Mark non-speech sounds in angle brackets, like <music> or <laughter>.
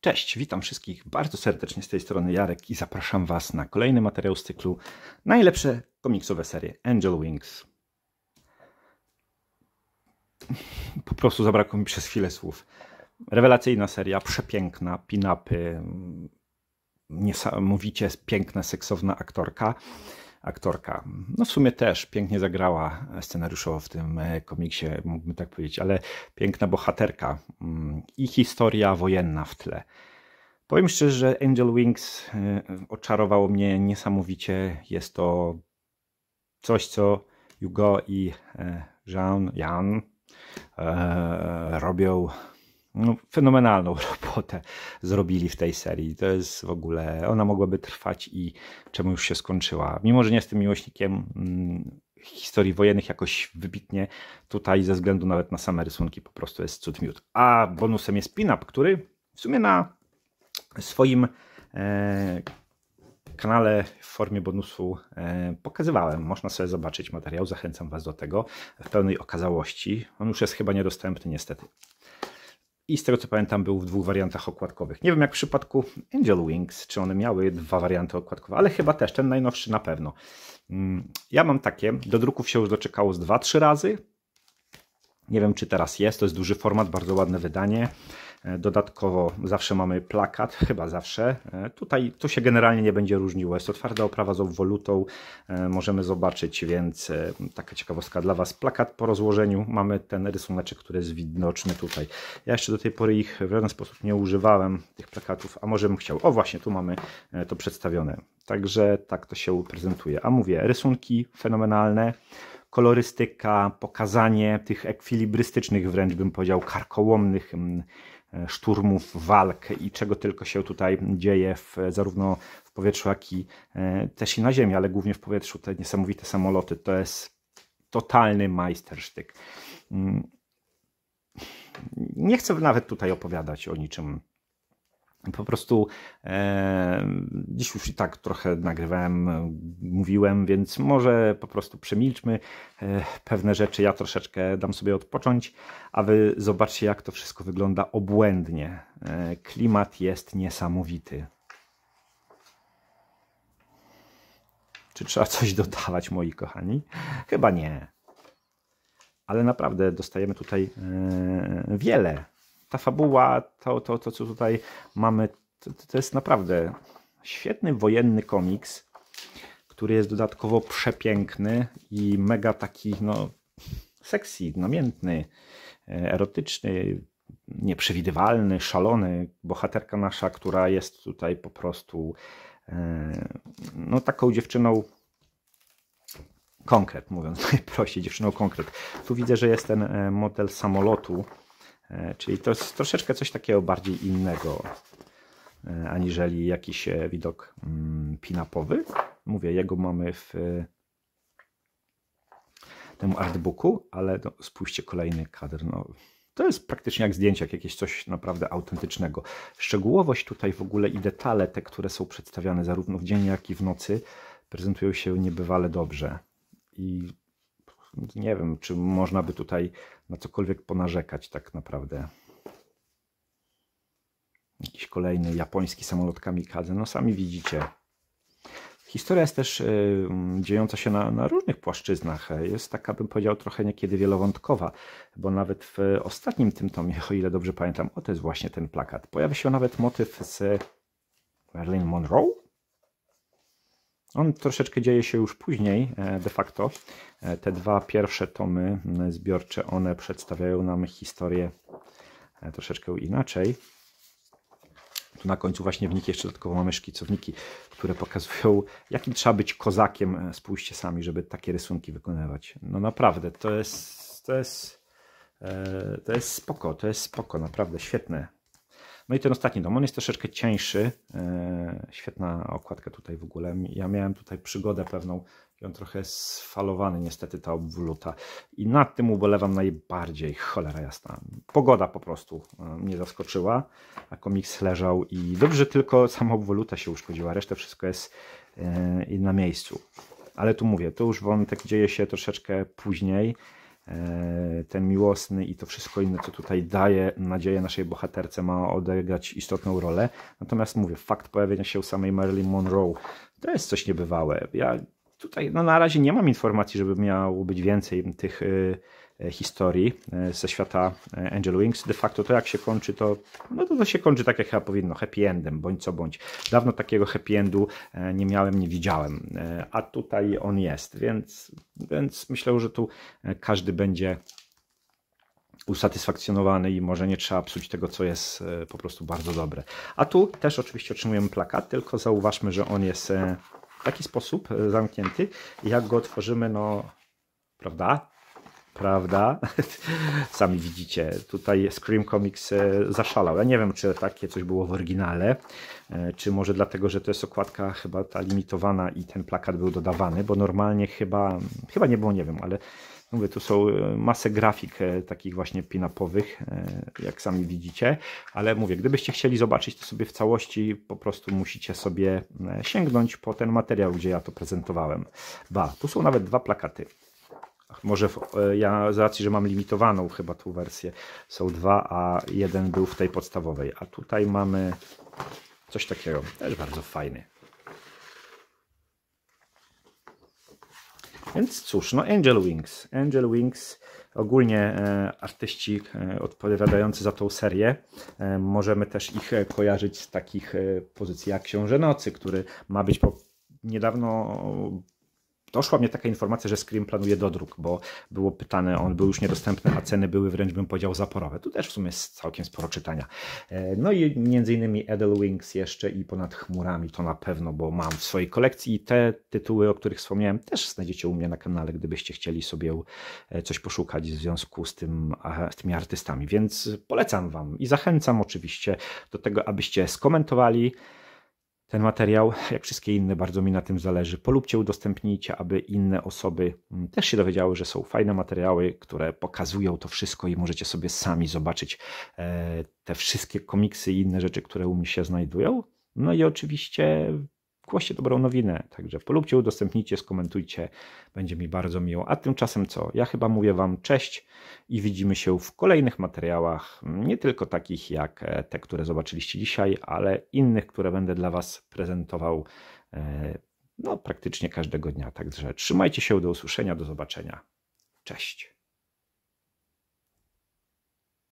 Cześć, witam wszystkich bardzo serdecznie z tej strony Jarek i zapraszam Was na kolejny materiał z cyklu Najlepsze komiksowe serie Angel Wings. Po prostu zabrakło mi przez chwilę słów. Rewelacyjna seria, przepiękna, pin-upy, mm, niesamowicie piękna, seksowna aktorka aktorka. No w sumie też pięknie zagrała scenariuszowo w tym e, komiksie, mógłbym tak powiedzieć, ale piękna bohaterka mm, i historia wojenna w tle. Powiem szczerze, że Angel Wings e, oczarowało mnie niesamowicie. Jest to coś, co Hugo i e, Jean, Jan robią no, fenomenalną <laughs> robotę zrobili w tej serii. To jest w ogóle, ona mogłaby trwać i czemu już się skończyła. Mimo, że nie jestem miłośnikiem mm, historii wojennych jakoś wybitnie, tutaj ze względu nawet na same rysunki po prostu jest cud miód. A bonusem jest pin-up, który w sumie na swoim e, kanale w formie bonusu e, pokazywałem. Można sobie zobaczyć materiał, zachęcam Was do tego w pełnej okazałości. On już jest chyba niedostępny niestety i z tego co pamiętam był w dwóch wariantach okładkowych. Nie wiem jak w przypadku Angel Wings, czy one miały dwa warianty okładkowe, ale chyba też, ten najnowszy na pewno. Mm, ja mam takie, do druków się już doczekało z 2-3 razy. Nie wiem czy teraz jest, to jest duży format, bardzo ładne wydanie. E, dodatkowo zawsze mamy plakat, <laughs> chyba zawsze. E, tutaj to się generalnie nie będzie różniło. Jest to twarda oprawa z obwolutą. E, możemy zobaczyć, więc taka ciekawostka dla Was. Plakat po rozłożeniu. Mamy ten rysunek, który jest widoczny tutaj. Ja jeszcze do tej pory ich w żaden sposób nie używałem, tych plakatów, a może bym chciał. O właśnie, tu mamy to przedstawione. Także tak to się prezentuje. A mówię, rysunki fenomenalne kolorystyka, pokazanie tych ekwilibrystycznych, wręcz bym powiedział, karkołomnych mm, E, szturmów, walk i czego tylko się tutaj dzieje w, zarówno w powietrzu, jak i e, też i na ziemi, ale głównie w powietrzu. Te niesamowite samoloty to jest totalny majstersztyk. Mm. Nie chcę nawet tutaj opowiadać o niczym po prostu e, dziś już i tak trochę nagrywałem, mówiłem, więc może po prostu przemilczmy e, pewne rzeczy. Ja troszeczkę dam sobie odpocząć, a wy zobaczcie, jak to wszystko wygląda obłędnie. E, klimat jest niesamowity. Czy trzeba coś dodawać, moi kochani? Chyba nie. Ale naprawdę dostajemy tutaj e, wiele ta fabuła, to, to, to co tutaj mamy, to, to jest naprawdę świetny wojenny komiks, który jest dodatkowo przepiękny i mega taki, no, sexy, namiętny, e, erotyczny, nieprzewidywalny, szalony. Bohaterka nasza, która jest tutaj po prostu e, no, taką dziewczyną konkret, mówiąc <laughs> prosi dziewczyną konkret. Tu widzę, że jest ten e, model samolotu, E, czyli to jest troszeczkę coś takiego bardziej innego e, aniżeli jakiś e, widok mm, pinapowy. Mówię, jego mamy w temu artbooku, ale no, spójrzcie kolejny kadr. No, to jest praktycznie jak zdjęcie, jak jakieś coś naprawdę autentycznego. Szczegółowość tutaj w ogóle i detale, te, które są przedstawiane zarówno w dzień, jak i w nocy, prezentują się niebywale dobrze. I nie wiem, czy można by tutaj na cokolwiek ponarzekać tak naprawdę. Jakiś kolejny japoński samolot kamikadze. No sami widzicie. Historia jest też y, dziejąca się na, na, różnych płaszczyznach. Jest taka, bym powiedział, trochę niekiedy wielowątkowa, bo nawet w ostatnim tym tomie, o ile dobrze pamiętam, o to jest właśnie ten plakat. Pojawia się nawet motyw z Marilyn Monroe, on troszeczkę dzieje się już później e, de facto. E, te dwa pierwsze tomy zbiorcze, one przedstawiają nam historię e, troszeczkę inaczej. Tu na końcu właśnie wniki, jeszcze dodatkowo mamy szkicowniki, które pokazują, jakim trzeba być kozakiem, spójrzcie sami, żeby takie rysunki wykonywać. No naprawdę, to jest, to jest, to jest spoko, to jest spoko, naprawdę świetne, no i ten ostatni dom, on jest troszeczkę cieńszy. E, świetna okładka tutaj w ogóle. Ja miałem tutaj przygodę pewną i on trochę sfalowany niestety, ta obwoluta. I nad tym ubolewam najbardziej, cholera jasna. Pogoda po prostu e, mnie zaskoczyła, a komiks leżał i dobrze tylko sama obwoluta się uszkodziła, reszta wszystko jest e, na miejscu. Ale tu mówię, to już wątek dzieje się troszeczkę później. E, ten miłosny i to wszystko inne, co tutaj daje nadzieję naszej bohaterce, ma odegrać istotną rolę. Natomiast mówię, fakt pojawienia się samej Marilyn Monroe to jest coś niebywałe. Ja tutaj no, na razie nie mam informacji, żeby miało być więcej tych. Yy, E, historii e, ze świata e, Angel Wings. De facto to jak się kończy, to, no to, to się kończy tak jak chyba powinno, happy endem, bądź co bądź. Dawno takiego happy endu nie miałem, nie widziałem, a tutaj on jest, więc, więc myślę, że tu każdy będzie usatysfakcjonowany i może nie trzeba psuć tego, co jest po prostu bardzo dobre. A tu też oczywiście otrzymujemy plakat, tylko zauważmy, że on jest w taki sposób zamknięty. Jak go otworzymy, no prawda? prawda? <laughs> Sami widzicie, tutaj Scream Comics e, zaszalał. Ja nie wiem, czy takie coś było w oryginale, e, czy może dlatego, że to jest okładka chyba ta limitowana i ten plakat był dodawany, bo normalnie chyba, chyba nie było, nie wiem, ale Mówię, tu są e, masę grafik takich właśnie pinapowych, jak sami widzicie, ale mówię, gdybyście chcieli zobaczyć to sobie w całości, po prostu musicie sobie sięgnąć po ten materiał, gdzie ja to prezentowałem. Ba, tu są nawet dwa plakaty. Może w, e, ja z racji, że mam limitowaną chyba tą wersję, są dwa, a jeden był w tej podstawowej. A tutaj mamy coś takiego, też bardzo fajny. Więc cóż, no Angel Wings. Angel Wings, ogólnie e, artyści e, odpowiadający za tą serię, e, możemy też ich e, kojarzyć z takich e, pozycji jak Książę Nocy, który ma być po, niedawno doszła mnie taka informacja, że Scream planuje dodruk, bo było pytane, on był już niedostępny, a ceny były wręcz, bym powiedział, zaporowe. Tu też w sumie jest całkiem sporo czytania. E, no i między innymi Edelwings jeszcze i Ponad Chmurami, to na pewno, bo mam w swojej kolekcji i te tytuły, o których wspomniałem, też znajdziecie u mnie na kanale, gdybyście chcieli sobie e, coś poszukać w związku z, tym, z tymi artystami. Więc polecam Wam i zachęcam oczywiście do tego, abyście skomentowali, ten materiał, jak wszystkie inne, bardzo mi na tym zależy. Polubcie, udostępnijcie, aby inne osoby mm, też się dowiedziały, że są fajne materiały, które pokazują to wszystko i możecie sobie sami zobaczyć e, te wszystkie komiksy i inne rzeczy, które u mnie się znajdują. No i oczywiście głoście dobrą nowinę. Także polubcie, udostępnijcie, skomentujcie, będzie mi bardzo miło. A tymczasem co? Ja chyba mówię Wam cześć i widzimy się w kolejnych materiałach, nie tylko takich jak e, te, które zobaczyliście dzisiaj, ale innych, które będę dla Was prezentował e, no, praktycznie każdego dnia. Także trzymajcie się, do usłyszenia, do zobaczenia. Cześć.